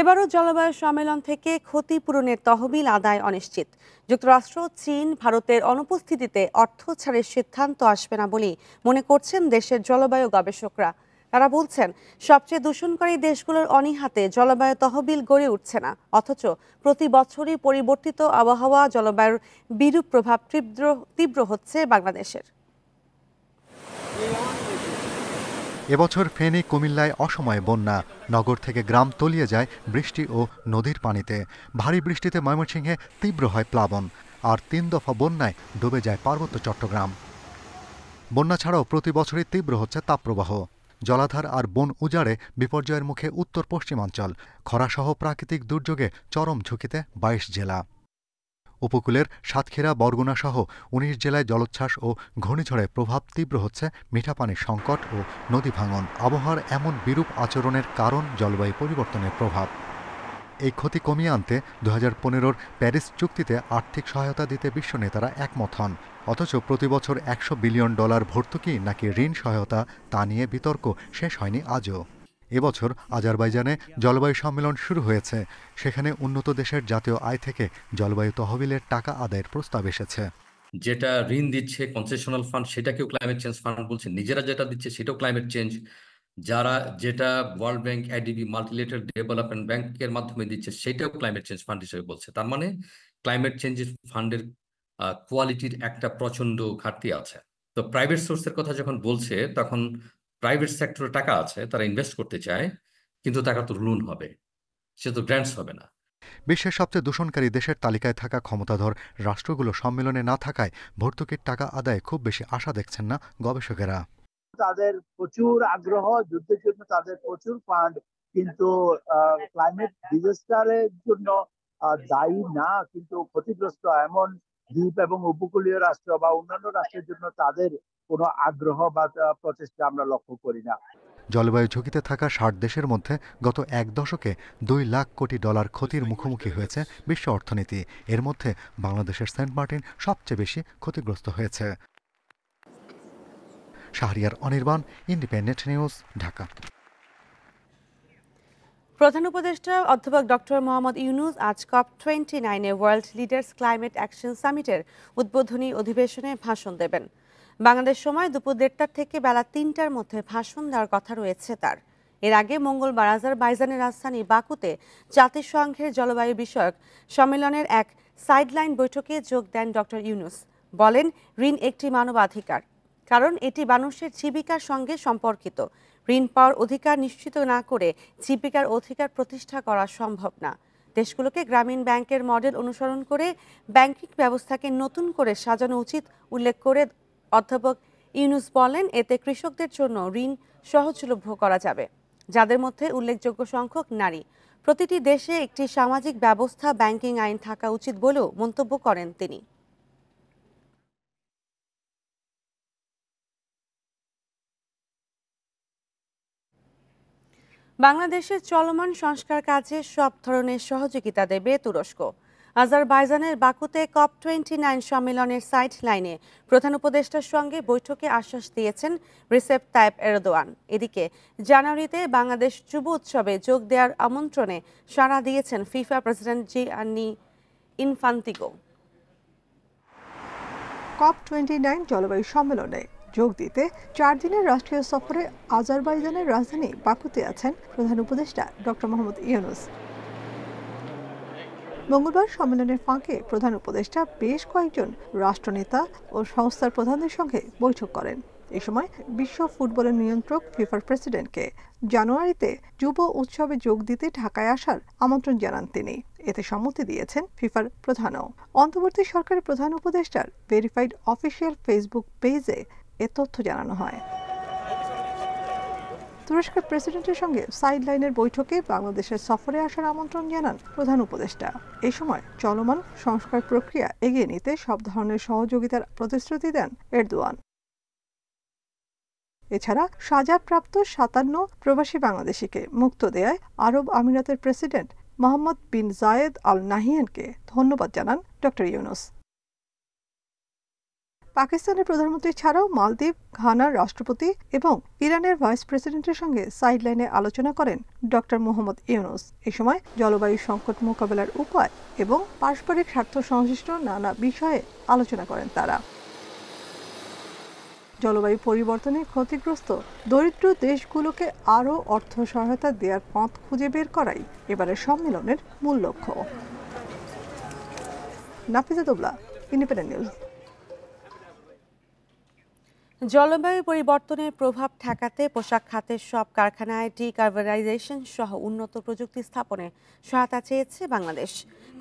এবারও জলবায়ু সম্মেলন থেকে ক্ষতিপূরণের তহবিল আদায় অনিশ্চিত যুক্তরাষ্ট্র চীন ভারতের অনুপস্থিতিতে অর্থ ছাড়ের সিদ্ধান্ত আসবে না বলেই মনে করছেন দেশের জলবায়ু গবেষকরা তারা বলছেন সবচেয়ে দূষণকারী দেশগুলোর অনীহাতে জলবায়ু তহবিল গড়ে উঠছে না অথচ প্রতি বছরই পরিবর্তিত আবহাওয়া জলবায়ুর বিরূপ প্রভাব তীব্র তীব্র হচ্ছে বাংলাদেশের এবছর ফেনী কুমিল্লায় অসময়ে বন্যা নগর থেকে গ্রাম তলিয়ে যায় বৃষ্টি ও নদীর পানিতে ভারী বৃষ্টিতে ময়মনসিংহে তীব্র হয় প্লাবন আর তিন দফা বন্যায় ডুবে যায় পার্বত্য চট্টগ্রাম বন্যা ছাড়াও প্রতি বছরই তীব্র হচ্ছে তাপপ্রবাহ জলাধার আর বন উজাড়ে বিপর্যয়ের মুখে উত্তর পশ্চিমাঞ্চল খরাসহ প্রাকৃতিক দুর্যোগে চরম ঝুঁকিতে বাইশ জেলা উপকূলের সাতক্ষীরা বরগুনাসহ উনিশ জেলায় জলোচ্ছ্বাস ও ঘূর্ণিঝড়ে প্রভাব তীব্র হচ্ছে মিঠাপানির সংকট ও নদী ভাঙন আবহাওয়ার এমন বিরূপ আচরণের কারণ জলবায়ু পরিবর্তনের প্রভাব এই ক্ষতি কমিয়ে আনতে দু হাজার প্যারিস চুক্তিতে আর্থিক সহায়তা দিতে বিশ্ব নেতারা একমত হন অথচ প্রতি বছর একশো বিলিয়ন ডলার ভর্তুকি নাকি ঋণ সহায়তা তা নিয়ে বিতর্ক শেষ হয়নি আজও এবছর আজারবাইজানে জলবায়ু সম্মেলন শুরু হয়েছে সেখানে উন্নত দেশের জাতীয় আয় থেকে জলবায়ু তহবিলের টাকা আদায়ের প্রস্তাব এসেছে যেটা ঋণ দিচ্ছে কনসেশনাল ফান্ড সেটাকেও ক্লাইমেট চেঞ্জ ফান্ড বলছে নিজেরা যেটা দিচ্ছে সেটাও ক্লাইমেট চেঞ্জ যারা যেটা world bank ADB multilateral development ব্যাংকের মাধ্যমে দিচ্ছে সেটাও ক্লাইমেট চেঞ্জ ফান্ড হিসেবে বলছে তার মানে ক্লাইমেট চেঞ্জ ফান্ডের কোয়ালিটির একটা প্রচন্ড ঘাটতি আছে তো প্রাইভেট সোর্সের কথা যখন বলছে তখন প্রাইভেট সেক্টরে টাকা আছে তারা ইনভেস্ট করতে চায় কিন্তু টাকা তো লোন হবে সে তো গ্র্যান্টস হবে না বিশ্বের সবচেয়ে দূষণকারী দেশের তালিকায় থাকা ক্ষমতাধর রাষ্ট্রগুলো সম্মেলনে না থাকায় ভর্তুকির টাকা আদায় খুব বেশি আশা দেখছেন না গবেষকেরা তাদের প্রচুর আগ্রহ যুদ্ধের জন্য তাদের প্রচুর ফান্ড কিন্তু ক্লাইমেট ডিজাস্টারের জন্য দায়ী না কিন্তু ক্ষতিগ্রস্ত এমন দ্বীপ এবং উপকূলীয় রাষ্ট্র বা অন্যান্য রাষ্ট্রের জন্য তাদের কোনো আগ্রহ বা প্রচেষ্টা আমরা লক্ষ্য করি না জলবায়ু ঝুঁকিতে থাকা ষাট দেশের মধ্যে গত এক দশকে দুই লাখ কোটি ডলার ক্ষতির মুখোমুখি হয়েছে বিশ্ব অর্থনীতি এর মধ্যে বাংলাদেশের সেন্ট মার্টিন সবচেয়ে বেশি ক্ষতিগ্রস্ত হয়েছে শাহরিয়ার অনির্বাণ ইন্ডিপেন্ডেন্ট নিউজ ঢাকা প্রধান উপদেষ্টা অধ্যাপক ডক্টর মোহাম্মদ ইউনুস আজ কপ টোয়েন্টি নাইনে ওয়ার্ল্ড লিডার্স ক্লাইমেট অ্যাকশন সামিটের উদ্বোধনী অধিবেশনে ভাষণ দেবেন বাংলাদেশ সময় দুপুর দেড়টার থেকে বেলা তিনটার মধ্যে ভাষণ দেওয়ার কথা রয়েছে তার এর আগে মঙ্গলবার বাইজানের রাজধানী বাকুতে জাতিসংঘের জলবায়ু বিষয়ক সম্মেলনের এক সাইডলাইন বৈঠকে যোগ দেন ডক্টর ইউনুস বলেন ঋণ একটি মানবাধিকার কারণ এটি মানুষের জীবিকার সঙ্গে সম্পর্কিত ঋণ পাওয়ার অধিকার নিশ্চিত না করে জীবিকার অধিকার প্রতিষ্ঠা করা সম্ভব না দেশগুলোকে গ্রামীণ ব্যাংকের মডেল অনুসরণ করে ব্যাংকিং ব্যবস্থাকে নতুন করে সাজানো উচিত উল্লেখ করে অধ্যাপক ইউনুস বলেন এতে কৃষকদের জন্য ঋণ সহজলভ্য করা যাবে যাদের মধ্যে উল্লেখযোগ্য সংখ্যক নারী প্রতিটি দেশে একটি সামাজিক ব্যবস্থা ব্যাংকিং আইন থাকা উচিত বলেও মন্তব্য করেন তিনি বাংলাদেশের চলমান সংস্কার কাজে সব ধরনের সহযোগিতা দেবে তুরস্ক আজারবাইজানের বাকুতে কপ টোয়েন্টি নাইন সম্মেলনের সাইড লাইনে প্রধান উপদেষ্টার সঙ্গে বৈঠকে আশ্বাস দিয়েছেন রিসেপ তাইপ এরদোয়ান এদিকে জানুয়ারিতে বাংলাদেশ যুব উৎসবে যোগ দেওয়ার আমন্ত্রণে সাড়া দিয়েছেন ফিফা প্রেসিডেন্ট জি আনি ইনফান্তিগো কপ টোয়েন্টি নাইন জলবায়ু সম্মেলনে যোগ দিতে চার দিনের রাষ্ট্রীয় সফরে আজারবাইজানের রাজধানী বাকুতে আছেন প্রধান উপদেষ্টা ডক্টর মোহাম্মদ ইউনুস মঙ্গলবার সম্মেলনের ফাঁকে প্রধান উপদেষ্টা বেশ কয়েকজন রাষ্ট্রনেতা ও সংস্থার প্রধানদের সঙ্গে বৈঠক করেন এ সময় বিশ্ব ফুটবলের নিয়ন্ত্রক ফিফার প্রেসিডেন্টকে জানুয়ারিতে যুব উৎসবে যোগ দিতে ঢাকায় আসার আমন্ত্রণ জানান তিনি এতে সম্মতি দিয়েছেন ফিফার প্রধানও অন্তর্বর্তী সরকারের প্রধান উপদেষ্টার ভেরিফাইড অফিসিয়াল ফেসবুক পেজে এ তথ্য জানানো হয় তুরস্কের প্রেসিডেন্টের সঙ্গে সাইড লাইনের বৈঠকে বাংলাদেশের সফরে আসার আমন্ত্রণ জানান প্রধান উপদেষ্টা এ সময় চলমান সংস্কার প্রক্রিয়া এগিয়ে নিতে সব ধরনের সহযোগিতার প্রতিশ্রুতি দেন এরদোয়ান এছাড়া সাজাপ্রাপ্ত সাতান্ন প্রবাসী বাংলাদেশিকে মুক্ত দেয় আরব আমিরাতের প্রেসিডেন্ট মোহাম্মদ বিন জায়েদ আল নাহিয়ানকে ধন্যবাদ জানান ড ইউনুস পাকিস্তানের প্রধানমন্ত্রী ছাড়াও মালদ্বীপ ঘানার রাষ্ট্রপতি এবং ইরানের ভাইস প্রেসিডেন্টের সঙ্গে সাইডলাইনে আলোচনা করেন ড মোহাম্মদ ইউনুস এ সময় জলবায়ু সংকট মোকাবেলার উপায় এবং পারস্পরিক স্বার্থ সংশ্লিষ্ট নানা বিষয়ে আলোচনা করেন তারা জলবায়ু পরিবর্তনে ক্ষতিগ্রস্ত দরিদ্র দেশগুলোকে আরও অর্থ সহায়তা দেওয়ার পথ খুঁজে বের করাই এবারের সম্মেলনের মূল লক্ষ্য নাফিজাতুল্লাহ ইন্ডিপেন্ডেন্ট নিউজ জলবায়ু পরিবর্তনের প্রভাব ঠেকাতে পোশাক খাতের সব কারখানায় কার্বনাইজেশন সহ উন্নত প্রযুক্তি স্থাপনে সহায়তা চেয়েছে বাংলাদেশ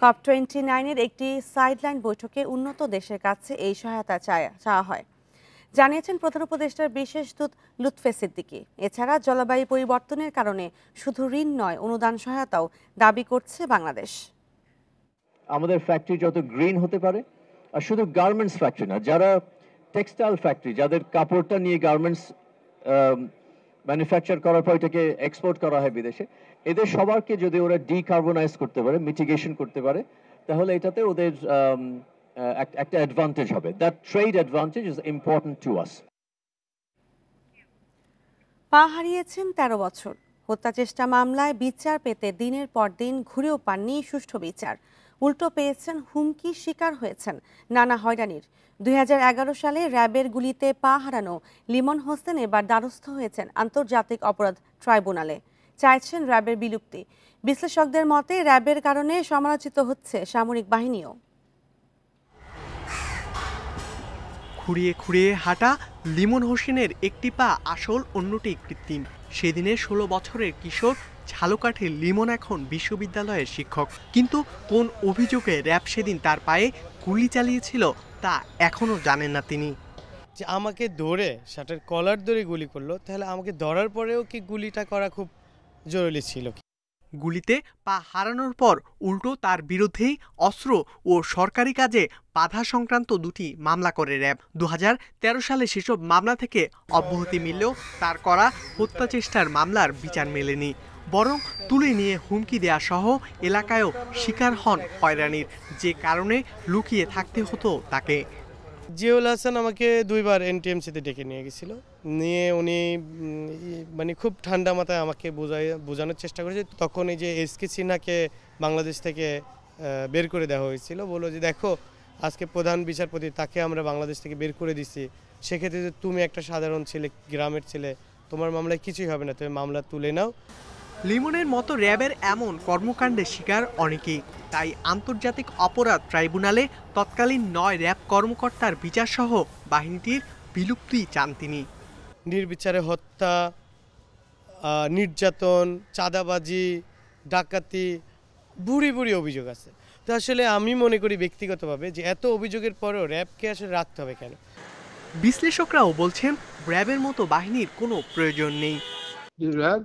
কপ টোয়েন্টি নাইনের একটি সাইডলাইন বৈঠকে উন্নত দেশের কাছে এই সহায়তা চাওয়া হয় জানিয়েছেন প্রধান উপদেষ্টার বিশেষ দূত লুৎফে সিদ্দিকি এছাড়া জলবায়ু পরিবর্তনের কারণে শুধু ঋণ নয় অনুদান সহায়তাও দাবি করছে বাংলাদেশ আমাদের ফ্যাক্টরি যত গ্রিন হতে পারে আর শুধু গার্মেন্টস ফ্যাক্টরি না যারা টেক্সটাইল ফ্যাক্টরি যাদের কাপড়টা নিয়ে গার্মেন্টস ম্যানুফ্যাকচার করার পর এটাকে এক্সপোর্ট করা হয় বিদেশে এদের সবারকে যদি ওরা ডিকার্বনাইজ করতে পারে মিটিগেশন করতে পারে তাহলে এটাতে ওদের একটা অ্যাডভান্টেজ হবে that trade advantage is important to us পা হারিয়েছেন তেরো বছর হত্যাচেষ্টা মামলায় বিচার পেতে দিনের পর দিন ঘুরেও পাননি সুষ্ঠু বিচার উল্টো পেয়েছেন হুমকি শিকার হয়েছেন নানা হয়রানির দুই সালে র্যাবের গুলিতে পা হারানো লিমন হোসেন এবার দ্বারস্থ হয়েছেন আন্তর্জাতিক অপরাধ ট্রাইব্যুনালে চাইছেন র্যাবের বিলুপ্তি বিশ্লেষকদের মতে র্যাবের কারণে সমালোচিত হচ্ছে সামরিক বাহিনীও খুঁড়িয়ে খুঁড়িয়ে হাঁটা লিমন হোসেনের একটি পা আসল অন্যটি কৃত্রিম সেদিনে ষোলো বছরের কিশোর ঝালকাঠে লিমন এখন বিশ্ববিদ্যালয়ের শিক্ষক কিন্তু কোন অভিযোগে র্যাব সেদিন তার পায়ে গুলি চালিয়েছিল তা এখনও জানেন না তিনি যে আমাকে ধরে শার্টের কলার ধরে গুলি করলো তাহলে আমাকে ধরার পরেও কি গুলিটা করা খুব জরুরি ছিল গুলিতে পা হারানোর পর উল্টো তার বিরুদ্ধেই অস্ত্র ও সরকারি কাজে বাধা সংক্রান্ত দুটি মামলা করে র্যাব দু হাজার সালে সেসব মামলা থেকে অব্যাহতি মিললেও তার করা হত্যাচেষ্টার মামলার বিচার মেলেনি বরং তুলে নিয়ে হুমকি দেয়া সহ এলাকায়ও শিকার হন হয়রানির যে কারণে লুকিয়ে থাকতে হতো তাকে জিয়াউল হাসান আমাকে দুইবার এনটিএমসিতে ডেকে নিয়ে গেছিল নিয়ে উনি মানে খুব ঠান্ডা মাথায় আমাকে বোঝাই বোঝানোর চেষ্টা করেছে তখন এই যে এস কে সিনহাকে বাংলাদেশ থেকে বের করে দেওয়া হয়েছিল বললো যে দেখো আজকে প্রধান বিচারপতি তাকে আমরা বাংলাদেশ থেকে বের করে দিছি সেক্ষেত্রে তুমি একটা সাধারণ ছেলে গ্রামের ছেলে তোমার মামলায় কিছুই হবে না তুমি মামলা তুলে নাও লিমনের মতো র্যাবের এমন কর্মকাণ্ডের শিকার অনেকেই তাই আন্তর্জাতিক অপরাধ ট্রাইব্যুনালে তৎকালীন নয় র্যাব কর্মকর্তার বিচারসহ বাহিনীটির বিলুপ্তি চান তিনি নির্বিচারে হত্যা নির্যাতন চাঁদাবাজি ডাকাতি বুড়ি বুড়ি অভিযোগ আছে তো আসলে আমি মনে করি ব্যক্তিগতভাবে যে এত অভিযোগের পরেও র্যাবকে আসলে রাখতে হবে কেন বিশ্লেষকরাও বলছেন র্যাবের মতো বাহিনীর কোনো প্রয়োজন নেই র্যাব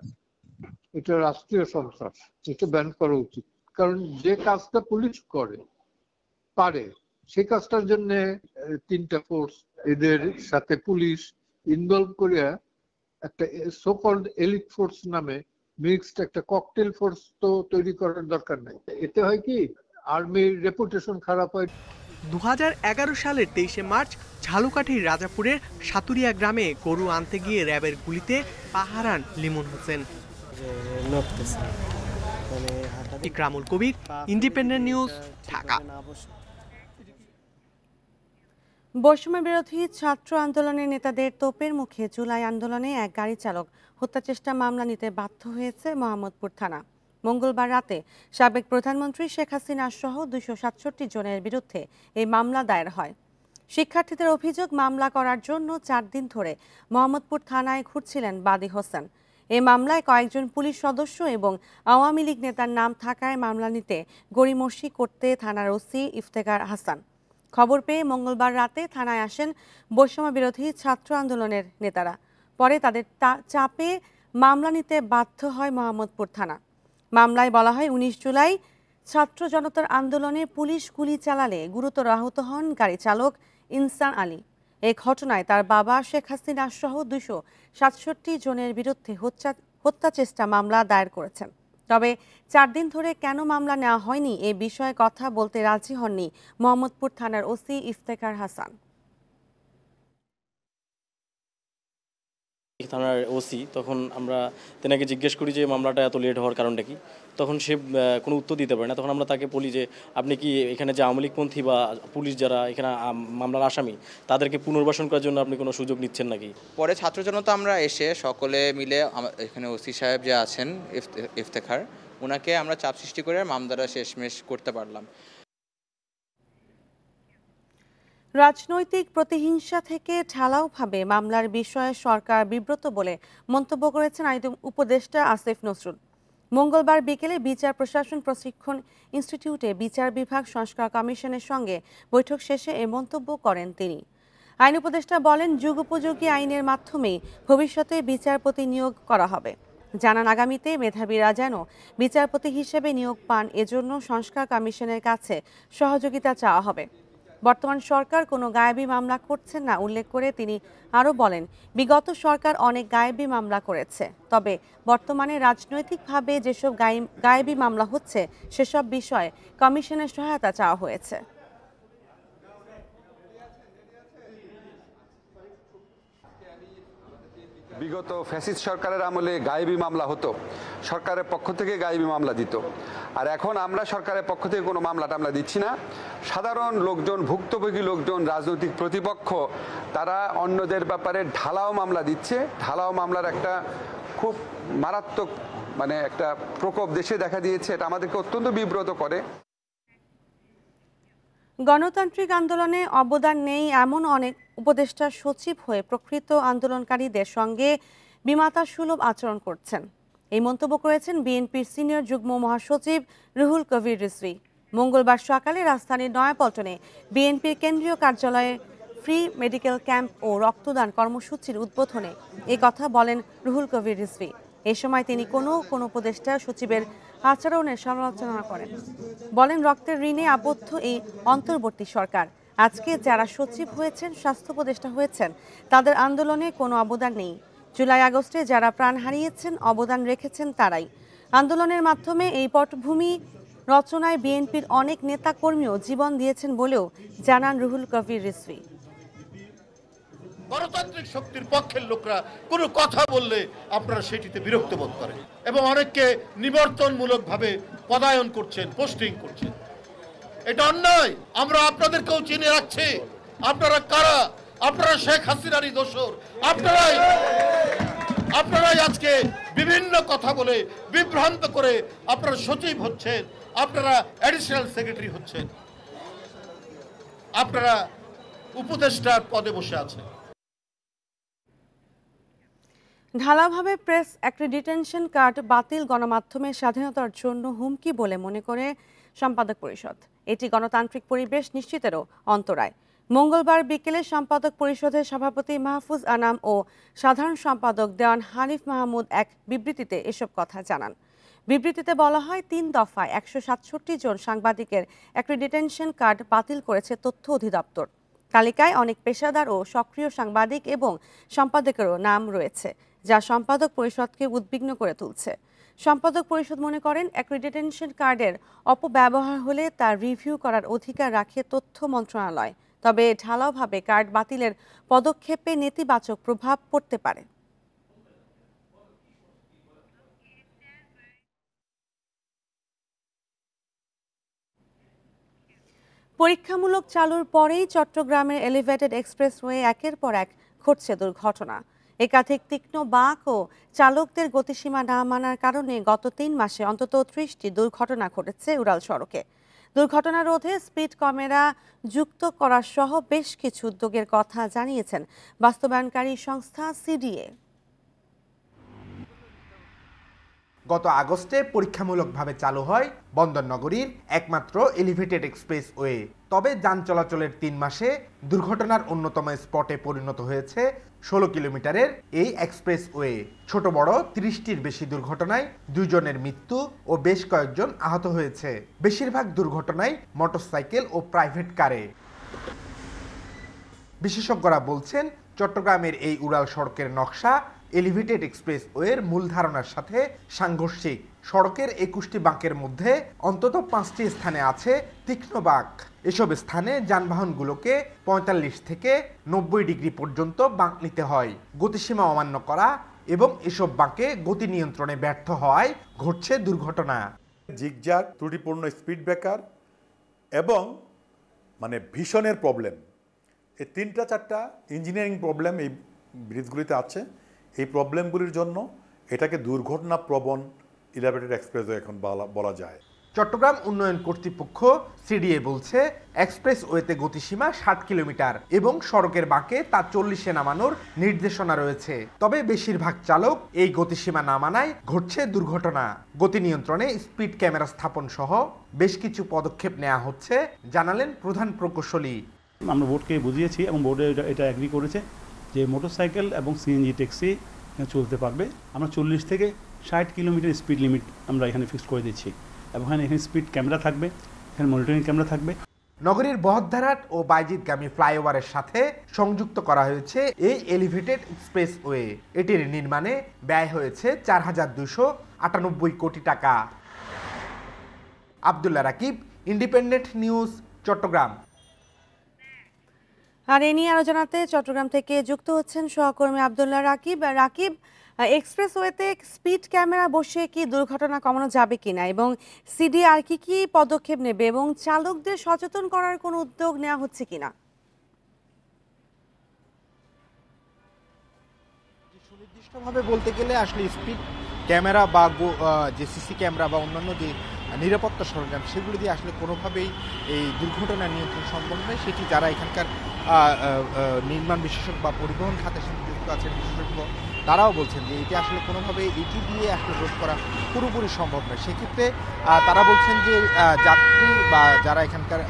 এটা রাষ্ট্রীয় সন্ত্রাস এটা ব্যান করা উচিত কারণ যে কাজটা পুলিশ করে পারে সে কাজটার জন্য তিনটা ফোর্স এদের সাথে পুলিশ ইনভলভ করিয়া একটা সোকল্ড এলিট ফোর্স নামে মিক্সড একটা ককটেল ফোর্স তো তৈরি করার দরকার নাই এতে হয় কি আর্মির রেপুটেশন খারাপ হয় দু সালের তেইশে মার্চ ঝালুকাঠির রাজাপুরের সাতুরিয়া গ্রামে গরু আনতে গিয়ে র্যাবের গুলিতে পাহারান লিমন হোসেন মানে ইকরামুল কবির ইন্ডিপেন্ডেন্ট নিউজ ঢাকা বৈষম্য বিরোধী ছাত্র আন্দোলনের নেতাদের তোপের মুখে জুলাই আন্দোলনে এক গাড়ি চালক হত্যা চেষ্টা মামলা নিতে বাধ্য হয়েছে মোহাম্মদপুর থানা মঙ্গলবার রাতে সাবেক প্রধানমন্ত্রী শেখ হাসিনা সহ দুইশো সাতষট্টি জনের বিরুদ্ধে এই মামলা দায়ের হয় শিক্ষার্থীদের অভিযোগ মামলা করার জন্য চার দিন ধরে মোহাম্মদপুর থানায় ঘুরছিলেন বাদী হোসেন এ মামলায় কয়েকজন পুলিশ সদস্য এবং আওয়ামী লীগ নেতার নাম থাকায় মামলা নিতে গড়িমসি করতে থানার ওসি ইফতেকার হাসান খবর পেয়ে মঙ্গলবার রাতে থানায় আসেন বৈষম্য বিরোধী ছাত্র আন্দোলনের নেতারা পরে তাদের চাপে মামলা নিতে বাধ্য হয় মোহাম্মদপুর থানা মামলায় বলা হয় উনিশ জুলাই ছাত্র জনতার আন্দোলনে পুলিশ গুলি চালালে গুরুতর আহত হন গাড়ি চালক ইনসান আলী এ ঘটনায় তার বাবা শেখ হাসিনা সহ দুশো সাতষট্টি জনের বিরুদ্ধে হত্যা চেষ্টা মামলা দায়ের করেছেন তবে চার দিন ধরে কেন মামলা নেওয়া হয়নি এ বিষয়ে কথা বলতে রাজি হননি মোহাম্মদপুর থানার ওসি ইফতেখার হাসান থানার ওসি তখন আমরা তেনাকে জিজ্ঞেস করি যে মামলাটা এত লেট হওয়ার কারণটা কি তখন সে কোনো উত্তর দিতে পারে না তখন আমরা তাকে বলি যে আপনি কি এখানে যে আওয়ামী লীগপন্থী বা পুলিশ যারা এখানে মামলার আসামি তাদেরকে পুনর্বাসন করার জন্য আপনি কোনো সুযোগ নিচ্ছেন নাকি পরে ছাত্র জনতা আমরা এসে সকলে মিলে এখানে ওসি সাহেব যে আছেন ইফতেখার ওনাকে আমরা চাপ সৃষ্টি করে মামলাটা শেষমেশ করতে পারলাম রাজনৈতিক প্রতিহিংসা থেকে ঠালাওভাবে মামলার বিষয়ে সরকার বিব্রত বলে মন্তব্য করেছেন আইন উপদেষ্টা আসিফ নজরুল মঙ্গলবার বিকেলে বিচার প্রশাসন প্রশিক্ষণ ইনস্টিটিউটে বিচার বিভাগ সংস্কার কমিশনের সঙ্গে বৈঠক শেষে এ মন্তব্য করেন তিনি আইন উপদেষ্টা বলেন যুগোপযোগী আইনের মাধ্যমে ভবিষ্যতে বিচারপতি নিয়োগ করা হবে জানান আগামীতে মেধাবীরা যেন বিচারপতি হিসেবে নিয়োগ পান এজন্য সংস্কার কমিশনের কাছে সহযোগিতা চাওয়া হবে বর্তমান সরকার কোনো গায়েবী মামলা করছেন না উল্লেখ করে তিনি আরও বলেন বিগত সরকার অনেক গায়েবী মামলা করেছে তবে বর্তমানে রাজনৈতিকভাবে যেসব গায়েবী মামলা হচ্ছে সেসব বিষয়ে কমিশনের সহায়তা চাওয়া হয়েছে বিগত ফ্যাসিস্ট সরকারের আমলে গায়েবি মামলা হতো সরকারের পক্ষ থেকে গায়েবি মামলা দিত আর এখন আমরা সরকারের পক্ষ থেকে কোনো মামলা টামলা দিচ্ছি না সাধারণ লোকজন ভুক্তভোগী লোকজন রাজনৈতিক প্রতিপক্ষ তারা অন্যদের ব্যাপারে ঢালাও মামলা দিচ্ছে ঢালাও মামলার একটা খুব মারাত্মক মানে একটা প্রকোপ দেশে দেখা দিয়েছে এটা আমাদেরকে অত্যন্ত বিব্রত করে গণতান্ত্রিক আন্দোলনে অবদান নেই এমন অনেক উপদেষ্টা সচিব হয়ে প্রকৃত আন্দোলনকারীদের সঙ্গে বিমাতা সুলভ আচরণ করছেন এই মন্তব্য করেছেন বিএনপির সিনিয়র যুগ্ম মহাসচিব রুহুল কবির রিসুই মঙ্গলবার সকালে রাজধানীর নয়াপল্টনে বিএনপির কেন্দ্রীয় কার্যালয়ে ফ্রি মেডিকেল ক্যাম্প ও রক্তদান কর্মসূচির উদ্বোধনে এ কথা বলেন রুহুল কবির রিসভি এ সময় তিনি কোনো কোনো উপদেষ্টা সচিবের আচরণের সমালোচনা করেন বলেন রক্তের ঋণে আবদ্ধ এই অন্তর্বর্তী সরকার আজকে যারা সচিব হয়েছেন স্বাস্থ্য উপদেষ্টা হয়েছেন তাদের আন্দোলনে কোনো অবদান নেই জুলাই আগস্টে যারা প্রাণ হারিয়েছেন অবদান রেখেছেন তারাই আন্দোলনের মাধ্যমে এই পটভূমি রচনায় বিএনপির অনেক নেতাকর্মীও জীবন দিয়েছেন বলেও জানান রুহুল কবির রিসভি গণতান্ত্রিক শক্তির পক্ষের লোকরা কোনো কথা বললে আপনারা সেটিতে বিরক্ত বোধ করেন এবং অনেককে নিবর্তনমূলকভাবে পদায়ন করছেন পোস্টিং করছেন এটা অন্যায় আমরা আপনাদেরকেও চিনে রাখছি আপনারা কারা আপনারা শেখ হাসিনারই দোষর আপনারাই আপনারাই আজকে বিভিন্ন কথা বলে বিভ্রান্ত করে আপনারা সচিব হচ্ছেন আপনারা অ্যাডিশনাল সেক্রেটারি হচ্ছেন আপনারা উপদেষ্টার পদে বসে আছেন ঢালাভাবে প্রেস একটি ডিটেনশন কার্ড বাতিল গণমাধ্যমের স্বাধীনতার জন্য হুমকি বলে মনে করে সম্পাদক পরিষদ এটি গণতান্ত্রিক পরিবেশ নিশ্চিতেরও অন্তরায় মঙ্গলবার বিকেলে সম্পাদক পরিষদের সভাপতি মাহফুজ আনাম ও সাধারণ সম্পাদক দেওয়ান হানিফ মাহমুদ এক বিবৃতিতে এসব কথা জানান বিবৃতিতে বলা হয় তিন দফায় একশো সাতষট্টি জন সাংবাদিকের অ্যাক্রিডিটেনশন কার্ড বাতিল করেছে তথ্য অধিদপ্তর তালিকায় অনেক পেশাদার ও সক্রিয় সাংবাদিক এবং সম্পাদকেরও নাম রয়েছে যা সম্পাদক পরিষদকে উদ্বিগ্ন করে তুলছে সম্পাদক পরিষদ মনে করেন অ্যাক্রিডিটেনশন কার্ডের অপব্যবহার হলে তার রিভিউ করার অধিকার রাখে তথ্য মন্ত্রণালয় তবে ঢালাওভাবে কার্ড বাতিলের পদক্ষেপে নেতিবাচক প্রভাব পড়তে পারে পরীক্ষামূলক চালুর পরেই চট্টগ্রামের এলিভেটেড এক্সপ্রেসওয়ে একের পর এক ঘটছে দুর্ঘটনা একাধিক তীক্ষ্ণ বাঁক ও চালকদের গতিসীমা না মানার কারণে গত তিন মাসে অন্তত ত্রিশটি দুর্ঘটনা ঘটেছে উড়াল সড়কে দুর্ঘটনা রোধে স্পিড ক্যামেরা যুক্ত করা সহ বেশ কিছু উদ্যোগের কথা জানিয়েছেন বাস্তবায়নকারী সংস্থা সিডিএ গত আগস্টে পরীক্ষামূলকভাবে চালু হয় বন্দরনগরীর একমাত্র এলিভেটেড এক্সপ্রেস ওয়ে তবে যান চলাচলের তিন মাসে দুর্ঘটনার অন্যতম স্পটে পরিণত হয়েছে ষোলো কিলোমিটারের এই এক্সপ্রেসওয়ে ছোট বড় তিরিশটির বেশি দুর্ঘটনায় দুজনের মৃত্যু ও বেশ কয়েকজন আহত হয়েছে বেশিরভাগ দুর্ঘটনায় মোটরসাইকেল ও প্রাইভেট কারে বিশেষজ্ঞরা বলছেন চট্টগ্রামের এই উড়াল সড়কের নকশা এলিভেটেড এক্সপ্রেসওয়ের মূল ধারণার সাথে সাংঘর্ষিক সড়কের একুশটি বাঁকের মধ্যে অন্তত পাঁচটি স্থানে আছে তীক্ষ্ণ বাঁক এসব স্থানে যানবাহনগুলোকে পঁয়তাল্লিশ থেকে নব্বই ডিগ্রি পর্যন্ত বাঁক নিতে হয় গতিসীমা অমান্য করা এবং এসব বাঁকে গতি নিয়ন্ত্রণে ব্যর্থ হওয়ায় ঘটছে দুর্ঘটনা জিগজাগ ত্রুটিপূর্ণ স্পিড ব্রেকার এবং মানে ভীষণের প্রবলেম এই তিনটা চারটা ইঞ্জিনিয়ারিং প্রবলেম এই ব্রিজগুলিতে আছে এই প্রবলেমগুলির জন্য এটাকে দুর্ঘটনা প্রবণ ইলাবেটেড এক্সপ্রেসওয়ে এখন বলা যায় চট্টগ্রাম উন্নয়ন কর্তৃপক্ষ সিডিএ বলছে এক্সপ্রেস ওয়েতে গতিসীমা ষাট কিলোমিটার এবং সড়কের বাঁকে তা চল্লিশে নামানোর নির্দেশনা রয়েছে তবে বেশিরভাগ চালক এই গতিসীমা না মানায় ঘটছে দুর্ঘটনা গতি নিয়ন্ত্রণে স্পিড ক্যামেরা স্থাপন সহ বেশ কিছু পদক্ষেপ নেওয়া হচ্ছে জানালেন প্রধান প্রকৌশলী আমরা বোর্ডকে বুঝিয়েছি এবং বোর্ডে এটা অ্যাগ্রি করেছে যে মোটরসাইকেল এবং সিএনজি ট্যাক্সি চলতে পারবে আমরা চল্লিশ থেকে ষাট কিলোমিটার স্পিড লিমিট আমরা এখানে ফিক্সড করে দিচ্ছি এবং এখানে এখানে স্পিড ক্যামেরা থাকবে এখানে মনিটরিং ক্যামেরা থাকবে নগরীর বহদ্ধারাট ও বাইজিদগামী ফ্লাইওভারের সাথে সংযুক্ত করা হয়েছে এই এলিভেটেড ওয়ে এটির নির্মাণে ব্যয় হয়েছে চার হাজার দুশো আটানব্বই কোটি টাকা আবদুল্লা রাকিব ইন্ডিপেন্ডেন্ট নিউজ চট্টগ্রাম আর এ নিয়ে আলোচনাতে চট্টগ্রাম থেকে যুক্ত হচ্ছেন সহকর্মী আবদুল্লাহ রাকিব রাকিব এক্সপ্রেসওয়েতে স্পিড ক্যামেরা বসে কি দুর্ঘটনা কমানো যাবে কিনা এবং সিডিআর কি কি পদক্ষেপ নেবে এবং চালকদের সচেতন করার কোনো উদ্যোগ নেওয়া হচ্ছে কিনা সুনির্দিষ্টভাবে বলতে গেলে আসলে স্পিড ক্যামেরা বা যে সিসি ক্যামেরা বা অন্যান্য যে নিরাপত্তা সরঞ্জাম সেগুলি দিয়ে আসলে কোনোভাবেই এই দুর্ঘটনা নিয়ন্ত্রণ সম্ভব নয় সেটি যারা এখানকার নির্মাণ বিশেষজ্ঞ বা পরিবহন খাতের সাথে যুক্ত আছেন বিশেষজ্ঞ তারাও বলছেন যে এটি আসলে কোনোভাবে এটি দিয়ে আসলে রোধ করা পুরোপুরি সম্ভব নয় সেক্ষেত্রে তারা বলছেন যে যাত্রী বা যারা এখানকার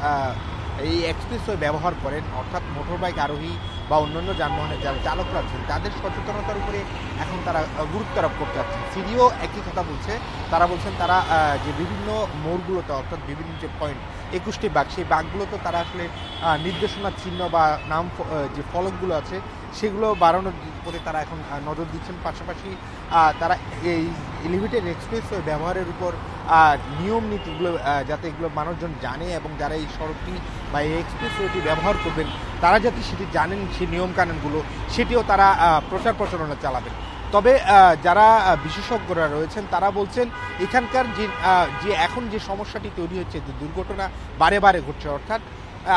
এই এক্সপ্রেসওয়ে ব্যবহার করেন অর্থাৎ মোটর বাইক আরোহী বা অন্যান্য যানবাহনের যারা চালকরা আছেন তাদের সচেতনতার উপরে এখন তারা গুরুত্ব আরোপ করতে চাচ্ছেন সিডিও একই কথা বলছে তারা বলছেন তারা যে বিভিন্ন মোড়গুলোতে অর্থাৎ বিভিন্ন যে পয়েন্ট একুশটি বাঘ সেই তো তারা আসলে নির্দেশনা চিহ্ন বা নাম যে ফলকগুলো আছে সেগুলো বাড়ানোর প্রতি তারা এখন নজর দিচ্ছেন পাশাপাশি তারা এই এলিভেটেড এক্সপ্রেসওয়ে ব্যবহারের উপর নিয়ম নীতিগুলো যাতে এগুলো মানুষজন জানে এবং যারা এই সড়কটি বা এই এক্সপ্রেসওয়েটি ব্যবহার করবেন তারা যাতে সেটি জানেন সেই নিয়মকানুনগুলো সেটিও তারা প্রচার প্রচারণা চালাবেন তবে যারা বিশেষজ্ঞরা রয়েছেন তারা বলছেন এখানকার যে যে এখন যে সমস্যাটি তৈরি হচ্ছে যে দুর্ঘটনা বারে বারে ঘটছে অর্থাৎ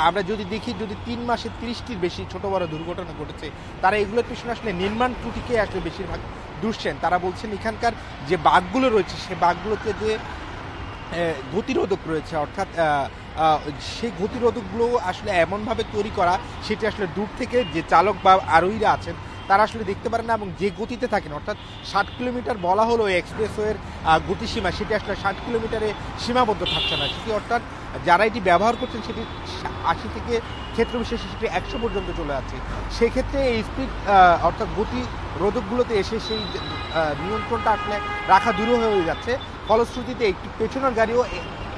আমরা যদি দেখি যদি তিন মাসে তিরিশটির বেশি ছোট বড় দুর্ঘটনা ঘটেছে তারা এগুলোর পিছনে আসলে নির্মাণ ত্রুটিকে আসলে বেশিরভাগ দুষছেন তারা বলছেন এখানকার যে বাঘগুলো রয়েছে সে বাঘগুলোতে যে গতিরোধক রয়েছে অর্থাৎ সেই গতিরোধকগুলো আসলে এমনভাবে তৈরি করা সেটি আসলে দূর থেকে যে চালক বা আরোহীরা আছেন তারা আসলে দেখতে পারেন না এবং যে গতিতে থাকেন অর্থাৎ ষাট কিলোমিটার বলা হলো এক্সপ্রেসওয়ের গতিসীমা সেটি আসলে ষাট কিলোমিটারে সীমাবদ্ধ থাকছে না সেটি অর্থাৎ যারা এটি ব্যবহার করছেন সেটি আশি থেকে ক্ষেত্র বিশেষে সেটি একশো পর্যন্ত চলে যাচ্ছে সেক্ষেত্রে এই স্পিড অর্থাৎ গতি রোধকগুলোতে এসে সেই নিয়ন্ত্রণটা আসলে রাখা দূর হয়ে যাচ্ছে ফলশ্রুতিতে একটি পেছনের গাড়িও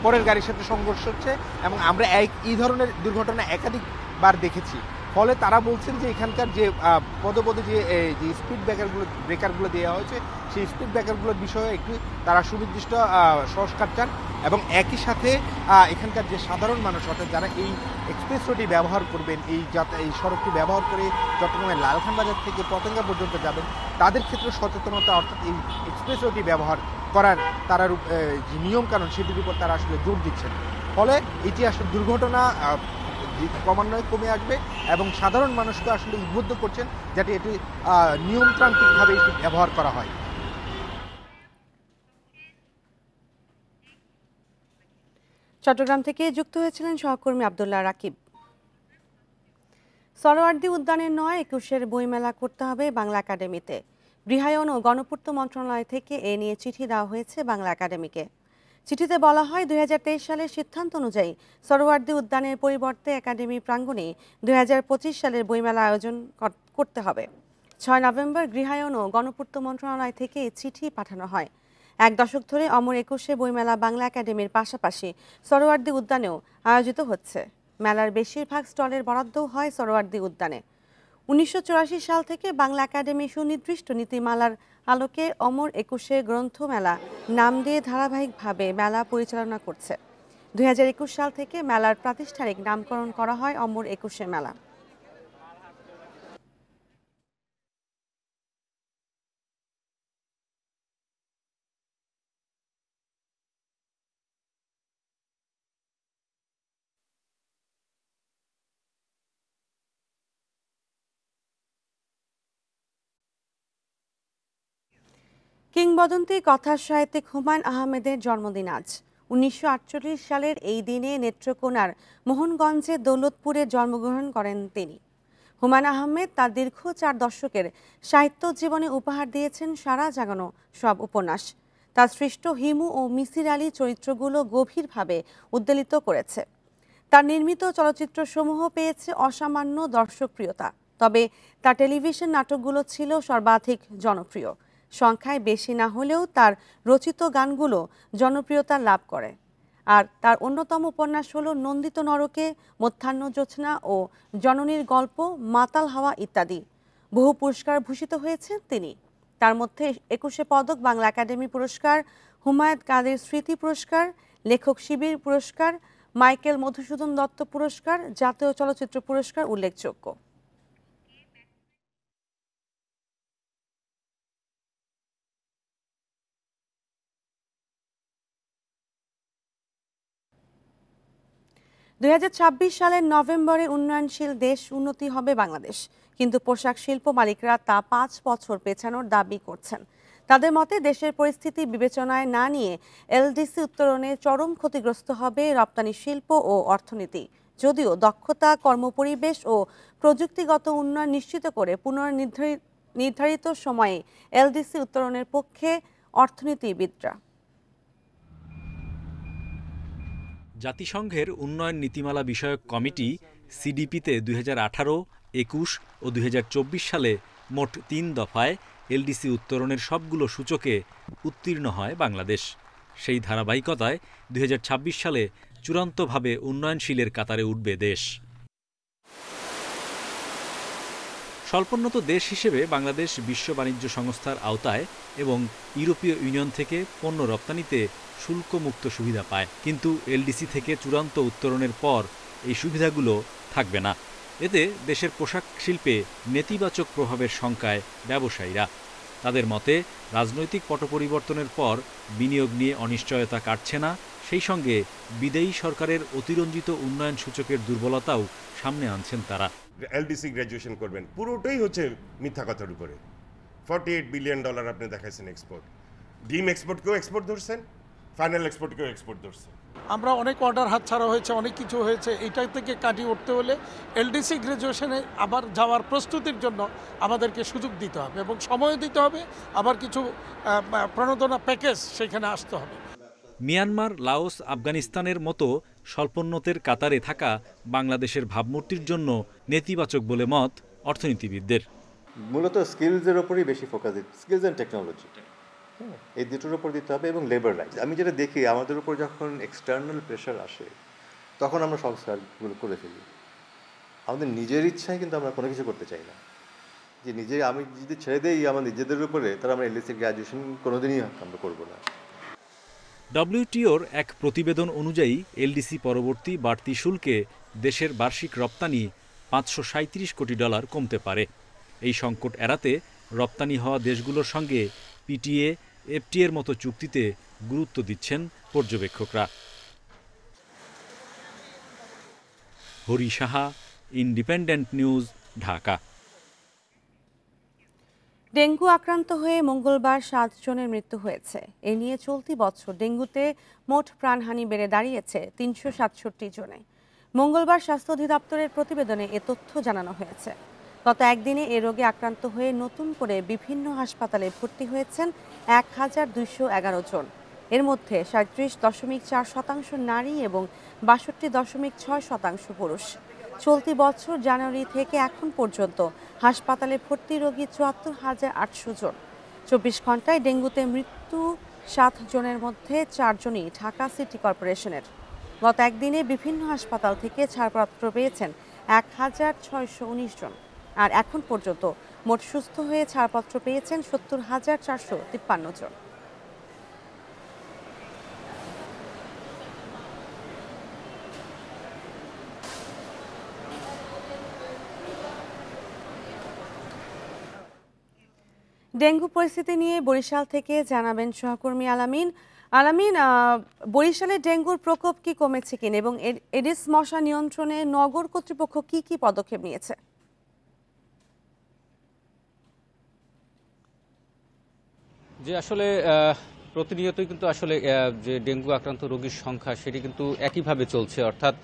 পরের গাড়ির সাথে সংঘর্ষ হচ্ছে এবং আমরা এক এই ধরনের দুর্ঘটনা একাধিকবার দেখেছি ফলে তারা বলছেন যে এখানকার যে পদে পদে যে যে স্পিড ব্রেকারগুলো ব্রেকারগুলো দেওয়া হয়েছে সেই স্পিড ব্রেকারগুলোর বিষয়ে একটু তারা সুনির্দিষ্ট সংস্কার চান এবং একই সাথে এখানকার যে সাধারণ মানুষ অর্থাৎ যারা এই এক্সপ্রেস রোডটি ব্যবহার করবেন এই এই সড়কটি ব্যবহার করে চট্টগ্রামের লালখান বাজার থেকে পতঙ্গা পর্যন্ত যাবেন তাদের ক্ষেত্রে সচেতনতা অর্থাৎ এই এক্সপ্রেস রোডটি ব্যবহার করার তারা যে নিয়মকানুন সেটির উপর তারা আসলে জোর দিচ্ছেন ফলে এটি আসলে দুর্ঘটনা ক্রমান্বয়ে কমে আসবে এবং সাধারণ মানুষকে আসলে উদ্বুদ্ধ করছেন যাতে এটি নিয়মতান্ত্রিকভাবে এটি ব্যবহার করা হয় চট্টগ্রাম থেকে যুক্ত হয়েছিলেন সহকর্মী আবদুল্লাহ রাকিব সরোয়ার্দি উদ্যানে নয় একুশের বইমেলা করতে হবে বাংলা একাডেমিতে গৃহায়ন ও গণপূর্ত মন্ত্রণালয় থেকে এ নিয়ে চিঠি দেওয়া হয়েছে বাংলা একাডেমিকে চিঠিতে বলা হয় দুই সালের সিদ্ধান্ত অনুযায়ী সরোয়ার্দী উদ্যানের পরিবর্তে একাডেমি প্রাঙ্গণে দুই সালের বইমেলা আয়োজন করতে হবে ছয় নভেম্বর গৃহায়ন ও গণপূর্ত মন্ত্রণালয় থেকে চিঠি পাঠানো হয় এক দশক ধরে অমর একুশে বইমেলা বাংলা একাডেমির পাশাপাশি সরোয়ার্দী উদ্যানেও আয়োজিত হচ্ছে মেলার বেশিরভাগ স্টলের বরাদ্দও হয় সরোয়ার্দী উদ্যানে উনিশশো সাল থেকে বাংলা একাডেমি সুনির্দিষ্ট নীতিমালার আলোকে অমর একুশে গ্রন্থমেলা নাম দিয়ে ধারাবাহিকভাবে মেলা পরিচালনা করছে দুই সাল থেকে মেলার প্রাতিষ্ঠানিক নামকরণ করা হয় অমর একুশে মেলা কিংবদন্তি কথা সাহিত্যিক হুমায়ুন আহমেদের জন্মদিন আজ উনিশশো সালের এই দিনে নেত্রকোনার মোহনগঞ্জের দৌলতপুরে জন্মগ্রহণ করেন তিনি হুমায়ুন আহমেদ তার দীর্ঘ চার দশকের সাহিত্য জীবনে উপহার দিয়েছেন সারা জাগানো সব উপন্যাস তার সৃষ্ট হিমু ও মিসির আলী চরিত্রগুলো গভীরভাবে উদ্বেলিত করেছে তার নির্মিত চলচ্চিত্রসমূহ পেয়েছে অসামান্য দর্শকপ্রিয়তা তবে তার টেলিভিশন নাটকগুলো ছিল সর্বাধিক জনপ্রিয় সংখ্যায় বেশি না হলেও তার রচিত গানগুলো জনপ্রিয়তা লাভ করে আর তার অন্যতম উপন্যাস হল নন্দিত নরকে মধ্যাহ্ন যোচনা ও জননীর গল্প মাতাল হাওয়া ইত্যাদি বহু পুরস্কার ভূষিত হয়েছেন তিনি তার মধ্যে একুশে পদক বাংলা একাডেমি পুরস্কার হুমায়ত কাদের স্মৃতি পুরস্কার লেখক শিবির পুরস্কার মাইকেল মধুসূদন দত্ত পুরস্কার জাতীয় চলচ্চিত্র পুরস্কার উল্লেখযোগ্য দুই সালের নভেম্বরে উন্নয়নশীল দেশ উন্নতি হবে বাংলাদেশ কিন্তু পোশাক শিল্প মালিকরা তা পাঁচ বছর পেছানোর দাবি করছেন তাদের মতে দেশের পরিস্থিতি বিবেচনায় না নিয়ে এলডিসি উত্তরণে চরম ক্ষতিগ্রস্ত হবে রপ্তানি শিল্প ও অর্থনীতি যদিও দক্ষতা কর্মপরিবেশ ও প্রযুক্তিগত উন্নয়ন নিশ্চিত করে পুনর্নির্ধারিত সময়ে এলডিসি উত্তরণের পক্ষে অর্থনীতিবিদরা জাতিসংঘের উন্নয়ন নীতিমালা বিষয়ক কমিটি সিডিপিতে দুই হাজার আঠারো একুশ ও দুই সালে মোট তিন দফায় এলডিসি উত্তরণের সবগুলো সূচকে উত্তীর্ণ হয় বাংলাদেশ সেই ধারাবাহিকতায় দুই সালে চূড়ান্তভাবে উন্নয়নশীলের কাতারে উঠবে দেশ স্বল্পোন্নত দেশ হিসেবে বাংলাদেশ বিশ্ব বাণিজ্য সংস্থার আওতায় এবং ইউরোপীয় ইউনিয়ন থেকে পণ্য রপ্তানিতে শুল্কমুক্ত সুবিধা পায় কিন্তু এলডিসি থেকে চূড়ান্ত উত্তরণের পর এই সুবিধাগুলো থাকবে না এতে দেশের পোশাক শিল্পে নেতিবাচক প্রভাবের সংখ্যায় ব্যবসায়ীরা তাদের মতে রাজনৈতিক পট পরিবর্তনের পর বিনিয়োগ নিয়ে অনিশ্চয়তা কাটছে না সেই সঙ্গে বিদেয়ী সরকারের অতিরঞ্জিত উন্নয়ন সূচকের দুর্বলতাও সামনে আনছেন তারা এলডিসি গ্র্যাজুয়েশন করবেন পুরোটাই হচ্ছে মিথ্যা কথার উপরে ফর্টি এইট বিলিয়ন ডলার আপনি দেখাইছেন এক্সপোর্ট ডিম এক্সপোর্টকেও এক্সপোর্ট ধরছেন ফাইনাল এক্সপোর্টকেও এক্সপোর্ট ধরছেন আমরা অনেক অর্ডার হাতছাড়া হয়েছে অনেক কিছু হয়েছে এইটা থেকে কাটিয়ে উঠতে হলে এলডিসি গ্র্যাজুয়েশনে আবার যাওয়ার প্রস্তুতির জন্য আমাদেরকে সুযোগ দিতে হবে এবং সময় দিতে হবে আবার কিছু প্রণোদনা প্যাকেজ সেখানে আসতে হবে মিয়ানমার লাওস আফগানিস্তানের মতো স্বল্পোন্নতের কাতারে থাকা বাংলাদেশের ভাবমূর্তির জন্য নেতিবাচক বলে মত অর্থনীতিবিদদের মূলত স্কিলসের উপরই বেশি ফোকাস দিতে স্কিলস অ্যান্ড টেকনোলজি এই দুটোর উপর দিতে হবে এবং লেবার রাইটস আমি যেটা দেখি আমাদের উপর যখন এক্সটার্নাল প্রেশার আসে তখন আমরা সংস্কারগুলো করে ফেলি আমাদের নিজের ইচ্ছায় কিন্তু আমরা কোনো কিছু করতে চাই না যে নিজে আমি যদি ছেড়ে দিই আমার নিজেদের উপরে তাহলে আমরা এলএসি গ্র্যাজুয়েশন e কোনোদিনই আমরা করবো না ডব্লিউটিওর এক প্রতিবেদন অনুযায়ী এলডিসি পরবর্তী বাড়তি শুল্কে দেশের বার্ষিক রপ্তানি পাঁচশো কোটি ডলার কমতে পারে এই সংকট এড়াতে রপ্তানি হওয়া দেশগুলোর সঙ্গে পিটিএ এফটিএর মতো চুক্তিতে গুরুত্ব দিচ্ছেন পর্যবেক্ষকরা Hari Saha independent news Dhaka dengue আক্রান্ত হয়ে মঙ্গলবার সাতজনের মৃত্যু হয়েছে এ নিয়ে চলতি বছর ডেঙ্গুতে মোট প্রাণহানি বেড়ে দাঁড়িয়েছে তিনশো সাতষট্টি জনে মঙ্গলবার স্বাস্থ্য অধিদপ্তরের প্রতিবেদনে এ তথ্য জানানো হয়েছে গত একদিনে এ রোগে আক্রান্ত হয়ে নতুন করে বিভিন্ন হাসপাতালে ভর্তি হয়েছেন এক হাজার দুইশো এগারো জন এর মধ্যে সাঁত্রিশ দশমিক চার শতাংশ নারী এবং বাষট্টি দশমিক ছয় শতাংশ পুরুষ চলতি বছর জানুয়ারি থেকে এখন পর্যন্ত হাসপাতালে ভর্তি রোগী চুয়াত্তর হাজার আটশো জন চব্বিশ ঘন্টায় ডেঙ্গুতে মৃত্যু সাত জনের মধ্যে চারজনই ঢাকা সিটি কর্পোরেশনের গত একদিনে বিভিন্ন হাসপাতাল থেকে ছাড়পত্র পেয়েছেন এক হাজার ছয়শো উনিশ জন আর এখন পর্যন্ত মোট সুস্থ হয়ে ছাড়পত্র পেয়েছেন সত্তর হাজার চারশো তিপ্পান্ন জন ডেঙ্গু পরিস্থিতি নিয়ে বরিশাল থেকে জানাবেন সহকর্মী আলামিন আলামিন বরিশালে ডেঙ্গুর প্রকোপ কি কমেছে কিনা এবং এডিস মশা নিয়ন্ত্রণে নগর কর্তৃপক্ষ কি কি পদক্ষেপ নিয়েছে যে আসলে প্রতিনিয়তই কিন্তু আসলে যে ডেঙ্গু আক্রান্ত রোগীর সংখ্যা সেটি কিন্তু একইভাবে চলছে অর্থাৎ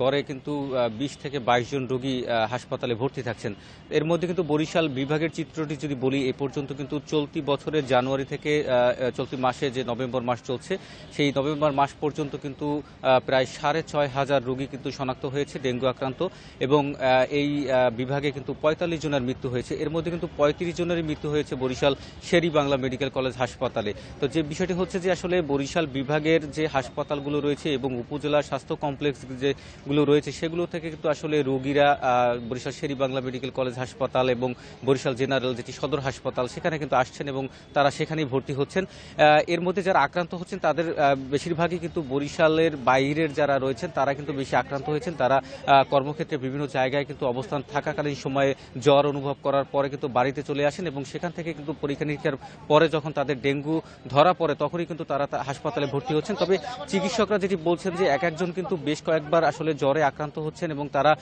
গড়ে কিন্তু বিশ থেকে বাইশ জন রোগী হাসপাতালে ভর্তি থাকছেন এর মধ্যে কিন্তু বরিশাল বিভাগের চিত্রটি যদি বলি এ পর্যন্ত কিন্তু চলতি বছরের জানুয়ারি থেকে চলতি মাসে যে নভেম্বর মাস চলছে সেই নভেম্বর মাস পর্যন্ত কিন্তু প্রায় সাড়ে ছয় হাজার রোগী কিন্তু শনাক্ত হয়েছে ডেঙ্গু আক্রান্ত এবং এই বিভাগে কিন্তু পঁয়তাল্লিশ জনের মৃত্যু হয়েছে এর মধ্যে কিন্তু পঁয়ত্রিশ জনেরই মৃত্যু হয়েছে বরিশাল শেরি বাংলা মেডিকেল কলেজ হাসপাতালে তো যে বিষয়টি হচ্ছে যে আসলে বরিশাল বিভাগের যে হাসপাতালগুলো রয়েছে এবং উপজেলা স্বাস্থ্য কমপ্লেক্স যেগুলো রয়েছে সেগুলো থেকে কিন্তু আসলে রোগীরা বরিশাল শেরি বাংলা মেডিকেল কলেজ হাসপাতাল এবং বরিশাল জেনারেল যেটি সদর হাসপাতাল সেখানে কিন্তু আসছেন এবং তারা সেখানেই ভর্তি হচ্ছেন এর মধ্যে যারা আক্রান্ত হচ্ছেন তাদের বেশিরভাগই কিন্তু বরিশালের বাইরের যারা রয়েছেন তারা কিন্তু বেশি আক্রান্ত হয়েছেন তারা কর্মক্ষেত্রে বিভিন্ন জায়গায় কিন্তু অবস্থান থাকাকালীন সময়ে জ্বর অনুভব করার পরে কিন্তু বাড়িতে চলে আসেন এবং সেখান থেকে কিন্তু পরীক্ষা নিরীক্ষার পরে যখন তাদের ডেঙ্গু ধরা ধরা পড়ে তখনই কিন্তু তারা হাসপাতালে ভর্তি হচ্ছেন তবে চিকিৎসকরা যেটি বলছেন যে এক একজন কিন্তু বেশ কয়েকবার আসলে জ্বরে আক্রান্ত হচ্ছেন এবং তারা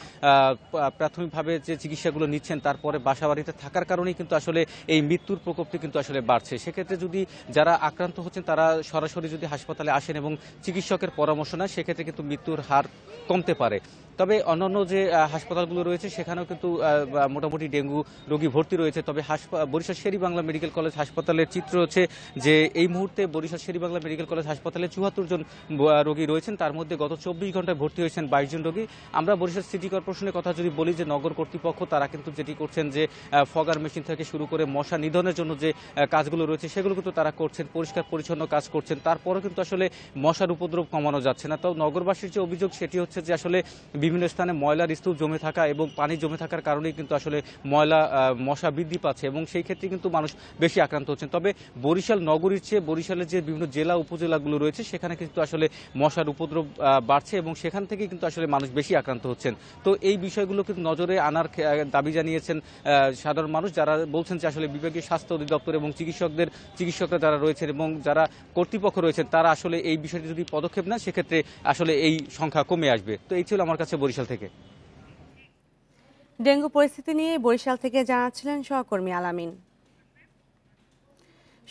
প্রাথমিকভাবে যে চিকিৎসাগুলো নিচ্ছেন তারপরে বাসা বাড়িতে থাকার কারণেই কিন্তু আসলে এই মৃত্যুর প্রকোপটি কিন্তু আসলে বাড়ছে সেক্ষেত্রে যদি যারা আক্রান্ত হচ্ছেন তারা সরাসরি যদি হাসপাতালে আসেন এবং চিকিৎসকের পরামর্শ নেয় সেক্ষেত্রে কিন্তু মৃত্যুর হার কমতে পারে তবে অন্যান্য যে হাসপাতালগুলো রয়েছে সেখানেও কিন্তু মোটামুটি ডেঙ্গু রোগী ভর্তি রয়েছে তবে বরিশাল শেরি বাংলা মেডিকেল কলেজ হাসপাতালের চিত্র হচ্ছে যে এই মুহূর্তে বরিশাল শেরি বাংলা মেডিকেল কলেজ হাসপাতালে চুয়াত্তর জন রোগী রয়েছেন তার মধ্যে গত চব্বিশ ঘন্টায় ভর্তি হয়েছেন বাইশ জন রোগী আমরা বরিশাল সিটি কর্পোরেশনের কথা যদি বলি যে নগর কর্তৃপক্ষ তারা কিন্তু যেটি করছেন যে ফগার মেশিন থেকে শুরু করে মশা নিধনের জন্য যে কাজগুলো রয়েছে সেগুলো কিন্তু তারা করছেন পরিষ্কার পরিচ্ছন্ন কাজ করছেন তারপরেও কিন্তু আসলে মশার উপদ্রব কমানো যাচ্ছে না তো নগরবাসীর যে অভিযোগ সেটি হচ্ছে যে আসলে বিভিন্ন স্থানে ময়লার স্তূপ জমে থাকা এবং পানি জমে থাকার কারণেই কিন্তু আসলে ময়লা মশা বৃদ্ধি পাচ্ছে এবং সেই ক্ষেত্রে কিন্তু মানুষ বেশি আক্রান্ত হচ্ছেন তবে বরিশাল নগরীর চেয়ে বরিশালের যে বিভিন্ন জেলা উপজেলাগুলো রয়েছে সেখানে কিন্তু আসলে মশার উপদ্রব বাড়ছে এবং সেখান থেকে কিন্তু আসলে মানুষ বেশি আক্রান্ত হচ্ছেন তো এই বিষয়গুলো কিন্তু নজরে আনার দাবি জানিয়েছেন সাধারণ মানুষ যারা বলছেন যে আসলে বিভাগীয় স্বাস্থ্য অধিদপ্তর এবং চিকিৎসকদের চিকিৎসকরা যারা রয়েছেন এবং যারা কর্তৃপক্ষ রয়েছেন তারা আসলে এই বিষয়টি যদি পদক্ষেপ নেন সেক্ষেত্রে আসলে এই সংখ্যা কমে আসবে তো এই ছিল আমার কাছে বরিশাল থেকে ডেঙ্গু পরিস্থিতি নিয়ে বরিশাল থেকে জানাচ্ছিলেন সহকর্মী আলামিন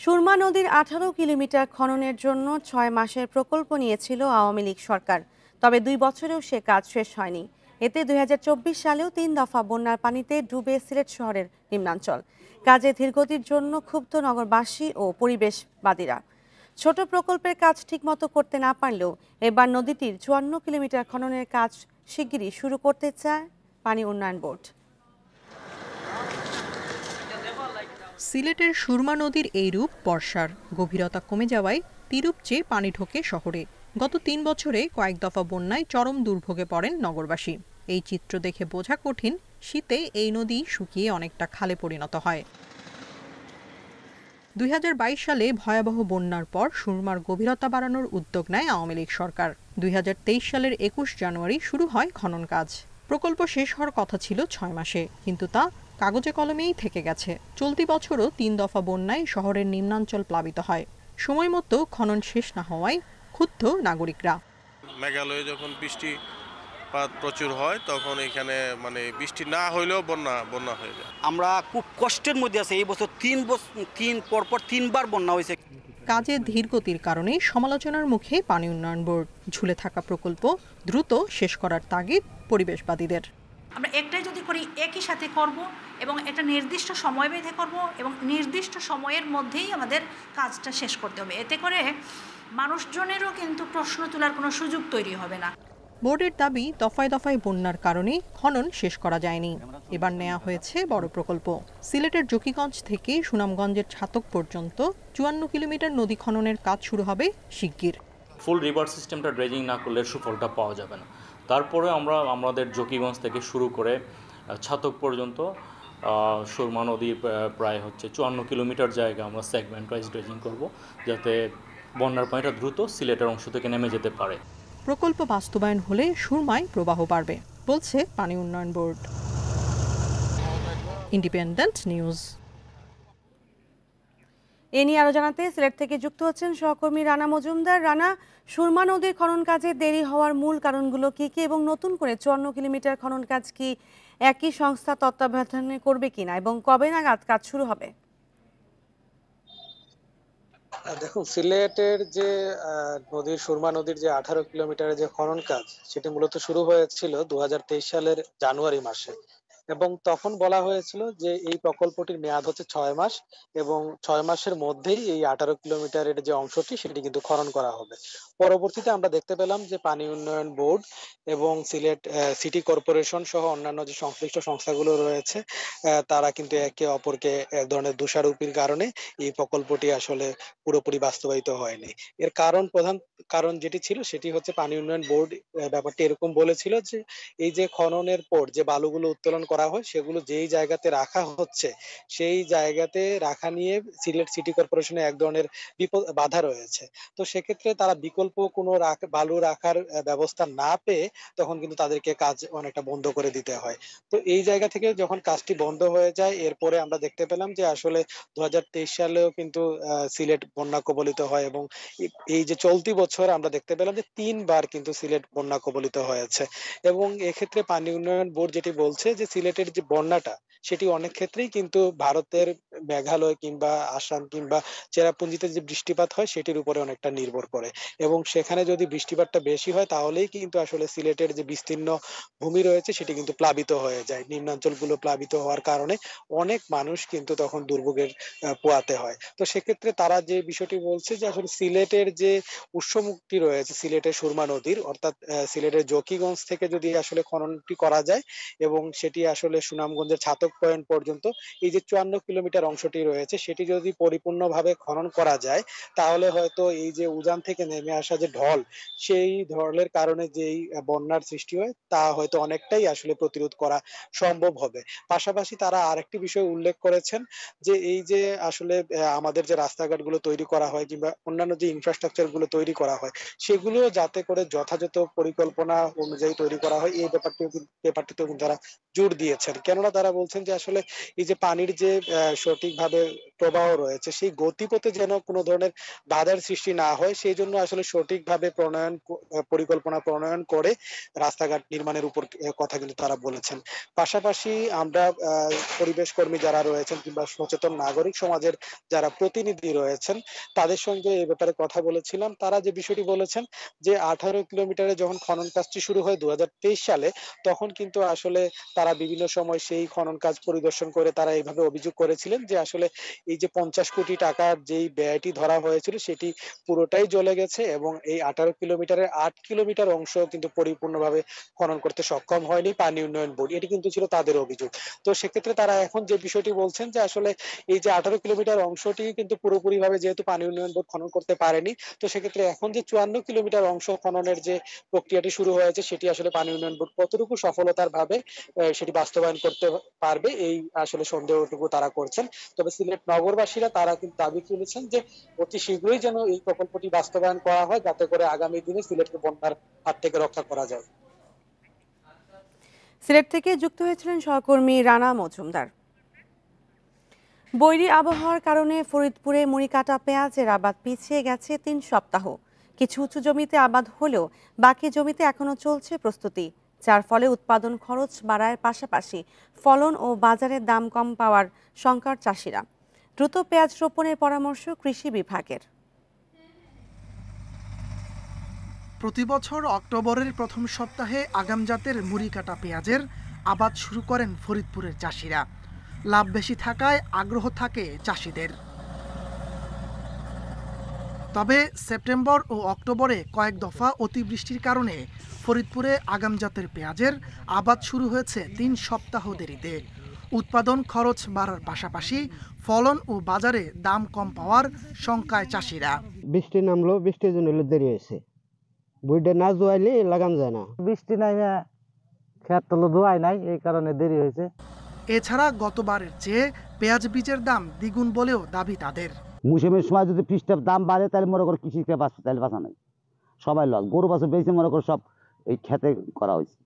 সুরমা নদীর আঠারো কিলোমিটার খননের জন্য ছয় মাসের প্রকল্প নিয়েছিল আওয়ামী লীগ সরকার তবে দুই বছরেও সে কাজ শেষ হয়নি এতে দুই সালেও তিন দফা বন্যার পানিতে ডুবে সিলেট শহরের নিম্নাঞ্চল কাজে ধীরগতির জন্য ক্ষুব্ধ নগরবাসী ও পরিবেশবাদীরা ছোট প্রকল্পের কাজ ঠিকমতো করতে না পারলেও এবার নদীটির চুয়ান্ন কিলোমিটার খননের কাজ শিগগিরই শুরু করতে চায় পানি উন্নয়ন বোর্ড সিলেটের সুরমা নদীর এই রূপ বর্ষার গভীরতা কমে যাওয়ায় তিরূপ চেয়ে পানি ঢোকে শহরে গত তিন বছরে কয়েক দফা বন্যায় চরম দুর্ভোগে পড়েন নগরবাসী এই চিত্র দেখে বোঝা কঠিন শীতে এই নদী শুকিয়ে অনেকটা খালে পরিণত হয় দুই সালে ভয়াবহ বন্যার পর সুরমার গভীরতা বাড়ানোর উদ্যোগ নেয় আওয়ামী লীগ সরকার দুই সালের একুশ জানুয়ারি শুরু হয় খনন কাজ প্রকল্প শেষ হওয়ার কথা ছিল ছয় মাসে কিন্তু তা কাগজে কলমেই থেকে গেছে চলতি বছরও তিন দফা বন্যায় শহরের নিম্নাঞ্চল প্লাবিত হয় সময় মতো খনন শেষ না হওয়ায় ক্ষুব্ধ নাগরিকরা মেঘালয়ে যখন বৃষ্টি পাত প্রচুর হয় তখন এখানে মানে বৃষ্টি না হইলেও বন্যা বন্যা হয়ে যায় আমরা খুব কষ্টের মধ্যে আছে এই বছর তিন বছর তিন পরপর তিনবার বন্যা হয়েছে কাজের ধীরগতির কারণে সমালোচনার মুখে পানি উন্নয়ন বোর্ড ঝুলে থাকা প্রকল্প দ্রুত শেষ করার তাগিদ পরিবেশবাদীদের আমরা একটাই যদি করি একই সাথে করব এবং একটা নির্দিষ্ট সময় বেঁধে করব এবং নির্দিষ্ট সময়ের মধ্যেই আমাদের কাজটা শেষ করতে হবে এতে করে মানুষজনেরও কিন্তু প্রশ্ন তোলার কোনো সুযোগ তৈরি হবে না বোর্ডের দাবি দফায় দফায় বন্যার কারণে খনন শেষ করা যায়নি এবার নেওয়া হয়েছে বড় প্রকল্প সিলেটের জকিগঞ্জ থেকে সুনামগঞ্জের ছাতক পর্যন্ত চুয়ান্ন কিলোমিটার নদী খননের কাজ শুরু হবে শিগগির ফুল রিভার সিস্টেমটা ড্রেজিং না করলে সুফলটা পাওয়া যাবে না তারপরে আমরা আমাদের জকিগঞ্জ থেকে শুরু করে ছাতক পর্যন্ত সুরমা নদী প্রায় হচ্ছে চুয়ান্ন কিলোমিটার জায়গা আমরা সেগমেন্ট ওয়াইজ ড্রেজিং করব যাতে বন্যার পানিটা দ্রুত সিলেটের অংশ থেকে নেমে যেতে পারে প্রকল্প বাস্তবায়ন হলে সুরমায় প্রবাহ বাড়বে বলছে পানি উন্নয়ন বোর্ড ইন্ডিপেন্ডেন্ট নিউজ এ নিয়ে আরো জানাতে সিলেট থেকে যুক্ত হচ্ছেন সহকর্মী রানা মজুমদার রানা সুরমা নদীর খনন কাজে দেরি হওয়ার মূল কারণগুলো কি কি এবং নতুন করে চুয়ান্ন কিলোমিটার খনন কাজ কি একই সংস্থা তত্ত্বাবধানে করবে কিনা এবং কবে নাগাদ কাজ শুরু হবে দেখুন সিলেটের যে নদীর সুরমা নদীর যে আঠারো কিলোমিটারের যে খনন কাজ সেটি মূলত শুরু হয়েছিল দু সালের জানুয়ারি মাসে এবং তখন বলা হয়েছিল যে এই প্রকল্পটির মেয়াদ হচ্ছে ছয় মাস এবং ছয় মাসের মধ্যেই এই আঠারো কিলোমিটারের যে অংশটি সেটি কিন্তু খনন করা হবে পরবর্তীতে আমরা দেখতে পেলাম যে পানি উন্নয়ন বোর্ড এবং সিলেট সিটি কর্পোরেশন সহ অন্যান্য যে সংশ্লিষ্ট সংস্থাগুলো রয়েছে তারা কিন্তু একে অপরকে এক ধরনের দোষারোপির কারণে এই প্রকল্পটি আসলে পুরোপুরি বাস্তবায়িত হয়নি এর কারণ প্রধান কারণ যেটি ছিল সেটি হচ্ছে পানি উন্নয়ন বোর্ড ব্যাপারটি এরকম বলেছিল যে এই যে খননের পর যে বালুগুলো উত্তোলন করা করা হয় সেগুলো যেই জায়গাতে রাখা হচ্ছে সেই জায়গাতে রাখা নিয়ে সিলেট সিটি কর্পোরেশনে এক ধরনের বিপদ বাধা রয়েছে তো সেক্ষেত্রে তারা বিকল্প কোনো বালু রাখার ব্যবস্থা না পেয়ে তখন কিন্তু তাদেরকে কাজ অনেকটা বন্ধ করে দিতে হয় তো এই জায়গা থেকে যখন কাজটি বন্ধ হয়ে যায় এরপরে আমরা দেখতে পেলাম যে আসলে দু সালেও কিন্তু সিলেট বন্যা কবলিত হয় এবং এই যে চলতি বছর আমরা দেখতে পেলাম যে তিনবার কিন্তু সিলেট বন্যা কবলিত হয়েছে এবং এক্ষেত্রে পানি উন্নয়ন বোর্ড যেটি বলছে যে সিলেট রিলেটেড যে বন্যাটা সেটি অনেক ক্ষেত্রেই কিন্তু ভারতের মেঘালয় কিংবা আসাম কিংবা চেরাপুঞ্জিতে যে বৃষ্টিপাত হয় সেটির উপরে অনেকটা নির্ভর করে এবং সেখানে যদি বৃষ্টিপাতটা বেশি হয় তাহলেই কিন্তু আসলে সিলেটের যে বিস্তীর্ণ ভূমি রয়েছে সেটি কিন্তু প্লাবিত হয়ে যায় নিম্নাঞ্চলগুলো প্লাবিত হওয়ার কারণে অনেক মানুষ কিন্তু তখন দুর্ভোগের পোয়াতে হয় তো সেক্ষেত্রে তারা যে বিষয়টি বলছে যে আসলে সিলেটের যে উৎসমুখটি রয়েছে সিলেটের সুরমা নদীর অর্থাৎ সিলেটের জকিগঞ্জ থেকে যদি আসলে খননটি করা যায় এবং সেটি আসলে সুনামগঞ্জের ছাতক পয়েন্ট পর্যন্ত এই যে চুয়ান্ন কিলোমিটার অংশটি রয়েছে সেটি যদি পরিপূর্ণভাবে খনন করা যায় তাহলে হয়তো এই যে উজান থেকে নেমে আসা যে ঢল সেই ঢলের কারণে যেই বন্যার সৃষ্টি হয় তা হয়তো অনেকটাই আসলে প্রতিরোধ করা সম্ভব হবে পাশাপাশি তারা আরেকটি বিষয় উল্লেখ করেছেন যে এই যে আসলে আমাদের যে রাস্তাঘাট গুলো তৈরি করা হয় কিংবা অন্যান্য যে ইনফ্রাস্ট্রাকচার গুলো তৈরি করা হয় সেগুলো যাতে করে যথাযথ পরিকল্পনা অনুযায়ী তৈরি করা হয় এই ব্যাপারটিও ব্যাপারটিতেও কিন্তু তারা জোর দিয়েছেন কেননা তারা বলছেন যে আসলে এই যে পানির যে সঠিকভাবে প্রবাহ রয়েছে সেই গতিপথে যেন কোনো ধরনের বাধার সৃষ্টি না হয় সেই জন্য আসলে সঠিকভাবে প্রণয়ন পরিকল্পনা প্রণয়ন করে রাস্তাঘাট নির্মাণের উপর কথা কিন্তু তারা বলেছেন পাশাপাশি আমরা পরিবেশ কর্মী যারা রয়েছেন কিংবা সচেতন নাগরিক সমাজের যারা প্রতিনিধি রয়েছেন তাদের সঙ্গে এই ব্যাপারে কথা বলেছিলাম তারা যে বিষয়টি বলেছেন যে আঠারো কিলোমিটারে যখন খনন কাজটি শুরু হয় দু সালে তখন কিন্তু আসলে তারা বিভিন্ন সময় সেই খনন কাজ পরিদর্শন করে তারা এইভাবে অভিযোগ করেছিলেন যে আসলে এই যে পঞ্চাশ কোটি টাকা যেই ব্যয়টি ধরা হয়েছিল সেটি পুরোটাই জ্বলে গেছে এবং এই আঠারো কিলোমিটারের আট কিলোমিটার অংশ কিন্তু পরিপূর্ণভাবে খনন করতে সক্ষম হয়নি পানি উন্নয়ন বোর্ড এটি কিন্তু ছিল তাদের অভিযোগ তো সেক্ষেত্রে তারা এখন যে বিষয়টি বলছেন যে আসলে এই যে আঠারো কিলোমিটার অংশটি কিন্তু পুরোপুরিভাবে যেহেতু পানি উন্নয়ন বোর্ড খনন করতে পারেনি তো সেক্ষেত্রে এখন যে চুয়ান্ন কিলোমিটার অংশ খননের যে প্রক্রিয়াটি শুরু হয়েছে সেটি আসলে পানি উন্নয়ন বোর্ড কতটুকু সফলতার ভাবে সেটি বাস্তবায়ন করতে পারবে এই আসলে সন্দেহটুকু তারা করছেন তবে সিলেট নগরবাসীরা তারা কিন্তু দাবি তুলেছেন যে অতি শীঘ্রই যেন এই প্রকল্পটি বাস্তবায়ন করা হয় যাতে করে আগামী দিনে সিলেটকে বন্যার হাত থেকে রক্ষা করা যায় সিলেট থেকে যুক্ত হয়েছিলেন সহকর্মী রানা মজুমদার বৈরী আবহাওয়ার কারণে ফরিদপুরে মুড়িকাটা পেঁয়াজের আবাদ পিছিয়ে গেছে তিন সপ্তাহ কিছু উঁচু জমিতে আবাদ হলেও বাকি জমিতে এখনো চলছে প্রস্তুতি যার ফলে উৎপাদন খরচ বাড়ার পাশাপাশি ফলন ও বাজারে দাম কম পাওয়ার শঙ্কার চাষিরা দ্রুত পেঁয়াজ রোপণের পরামর্শ কৃষি বিভাগের প্রতি বছর অক্টোবরের প্রথম সপ্তাহে আগাম জাতের মুড়ি কাটা পেঁয়াজের আবাদ শুরু করেন ফরিদপুরের চাষিরা লাভ বেশি থাকায় আগ্রহ থাকে চাষিদের তবে সেপ্টেম্বর ও অক্টোবরে কয়েক দফা অতিবৃষ্টির কারণে ফরিদপুরে আগাম জাতের পেঁয়াজের আবাদ শুরু হয়েছে তিন সপ্তাহ দেরিতে উৎপাদন খরচ বাড়ার পাশাপাশি ফলন ও বাজারে দাম কম পাওয়ার শঙ্কায় চাষিরা বৃষ্টি নামলো বৃষ্টির জন্য দেরি হয়েছে বুইটা না জোয়াইলে লাগান যায় না বৃষ্টি নাই খেয়ার তো জোয়াই নাই এই কারণে দেরি হয়েছে এছাড়া গতবারের চেয়ে পেঁয়াজ বীজের দাম দ্বিগুণ বলেও দাবি তাদের মুসিমের সময় যদি ফিসটার দাম বাড়ে তাহলে মনে করো কৃষিতে বাঁচবে তাহলে বাঁচা নাই সবাই লস গরু বাসে বেঁচে মনে করো সব এই খেতে করা হয়েছে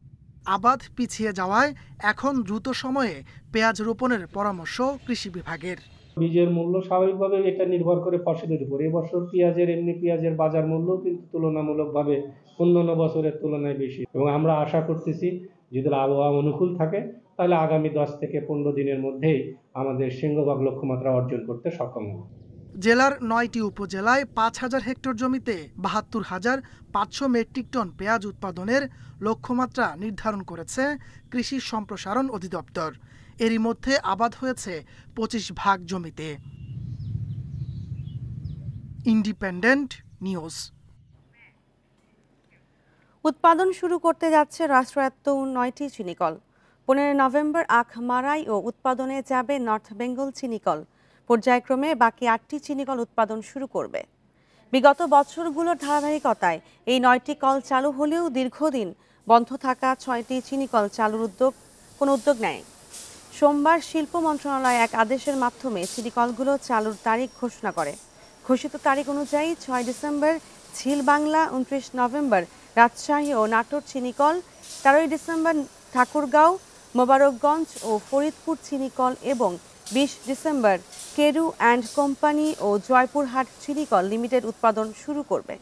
আবাদ পিছিয়ে যাওয়ায় এখন দ্রুত সময়ে পেঁয়াজ রোপণের পরামর্শ কৃষি বিভাগের বীজের মূল্য স্বাভাবিকভাবে এটা নির্ভর করে ফসলের উপর এবছর পেঁয়াজের এমনি পেঁয়াজের বাজার মূল্য কিন্তু তুলনামূলকভাবে অন্যান্য বছরের তুলনায় বেশি এবং আমরা আশা করতেছি যদি আবহাওয়া অনুকূল থাকে তাহলে আগামী দশ থেকে পনেরো দিনের মধ্যেই আমাদের সিংহভাগ লক্ষ্যমাত্রা অর্জন করতে সক্ষম হবে জেলার নয়টি উপজেলায় পাঁচ হাজার হেক্টর জমিতে বাহাত্তর হাজার পাঁচশো মেট্রিক টন পেঁয়াজ উৎপাদনের লক্ষ্যমাত্রা নির্ধারণ করেছে কৃষি সম্প্রসারণ অধিদপ্তর এরই মধ্যে আবাদ হয়েছে পঁচিশ ভাগ জমিতে ইন্ডিপেন্ডেন্ট নিউজ উৎপাদন শুরু করতে যাচ্ছে রাষ্ট্রায়ত্ত নয়টি চিনিকল পনেরো নভেম্বর আখ মারাই ও উৎপাদনে যাবে নর্থ বেঙ্গল চিনিকল পর্যায়ক্রমে বাকি আটটি চিনিকল উৎপাদন শুরু করবে বিগত বছরগুলোর ধারাবাহিকতায় এই নয়টি কল চালু হলেও দীর্ঘদিন বন্ধ থাকা ছয়টি চিনিকল চালুর উদ্যোগ কোনো উদ্যোগ নেয় সোমবার শিল্প মন্ত্রণালয় এক আদেশের মাধ্যমে চিনিকলগুলো চালুর তারিখ ঘোষণা করে ঘোষিত তারিখ অনুযায়ী ছয় ডিসেম্বর ছিল বাংলা উনত্রিশ নভেম্বর রাজশাহী ও নাটোর চিনিকল তেরোই ডিসেম্বর ঠাকুরগাঁও মোবারকগঞ্জ ও ফরিদপুর চিনিকল এবং বিশ ডিসেম্বর কেরু অ্যান্ড কোম্পানি ও জয়পুরহাট চিনিকল লিমিটেড উৎপাদন শুরু করবে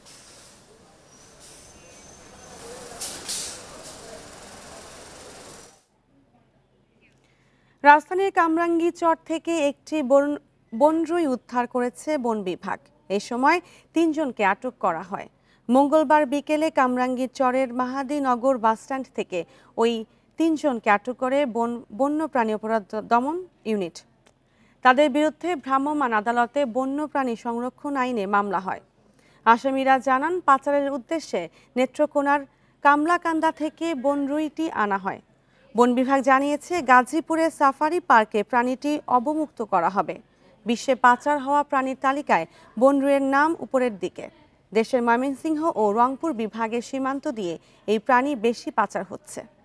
রাজধানীর কামরাঙ্গি চর থেকে একটি বনরুই উদ্ধার করেছে বন বিভাগ এ সময় তিনজনকে আটক করা হয় মঙ্গলবার বিকেলে কামরাঙ্গি চরের মাহাদিনগর বাসস্ট্যান্ড থেকে ওই তিনজনকে আটক করে বন বন্যপ্রাণী অপরাধ দমন ইউনিট তাদের বিরুদ্ধে ভ্রাম্যমাণ আদালতে বন্যপ্রাণী সংরক্ষণ আইনে মামলা হয় আসামিরা জানান পাচারের উদ্দেশ্যে নেত্রকোনার কামলাকান্দা থেকে বনরুইটি আনা হয় বন বিভাগ জানিয়েছে গাজীপুরে সাফারি পার্কে প্রাণীটি অবমুক্ত করা হবে বিশ্বে পাচার হওয়া প্রাণীর তালিকায় বনরুয়ের নাম উপরের দিকে দেশের ময়মনসিংহ ও রংপুর বিভাগের সীমান্ত দিয়ে এই প্রাণী বেশি পাচার হচ্ছে